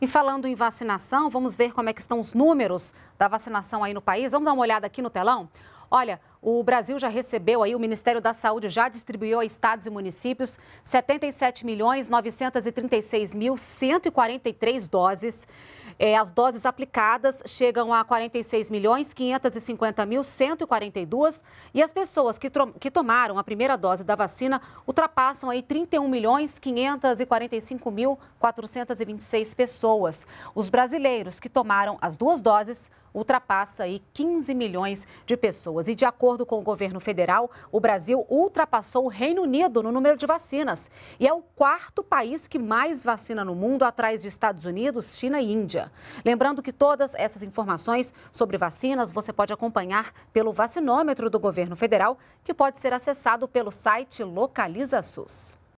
E falando em vacinação, vamos ver como é que estão os números da vacinação aí no país. Vamos dar uma olhada aqui no telão? Olha, o Brasil já recebeu aí, o Ministério da Saúde já distribuiu a estados e municípios 77 milhões 936 mil 143 doses. É, as doses aplicadas chegam a 46 milhões 550 mil 142 e as pessoas que, que tomaram a primeira dose da vacina ultrapassam aí 31 milhões 545 mil 426 pessoas. Os brasileiros que tomaram as duas doses ultrapassa aí 15 milhões de pessoas. E de acordo acordo com o governo federal, o Brasil ultrapassou o Reino Unido no número de vacinas e é o quarto país que mais vacina no mundo, atrás de Estados Unidos, China e Índia. Lembrando que todas essas informações sobre vacinas você pode acompanhar pelo vacinômetro do governo federal, que pode ser acessado pelo site Localiza SUS.